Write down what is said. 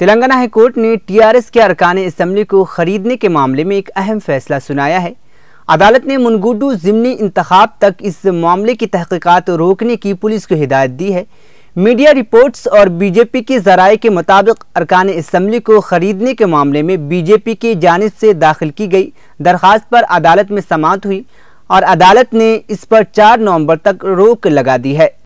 Telangana high court ने TRS के अरकान इसम्बली को खरीदने के मामले में एक अहम फैसला सुनाया है अदालत ने मुनगुडू ज़िमनी इंतखब तक इस मामले की तहकीकात रोकने की पुलिस को हिदायत दी है मीडिया रिपोर्ट्स और बीजेपी के जराए के मुताबिक अरकान इसम्बली को ख़रीदने के मामले में बीजेपी की जानब से दाखिल की गई दरख्वास्त पर अदालत में समात हुई और अदालत ने इस पर चार नवंबर तक रोक लगा दी है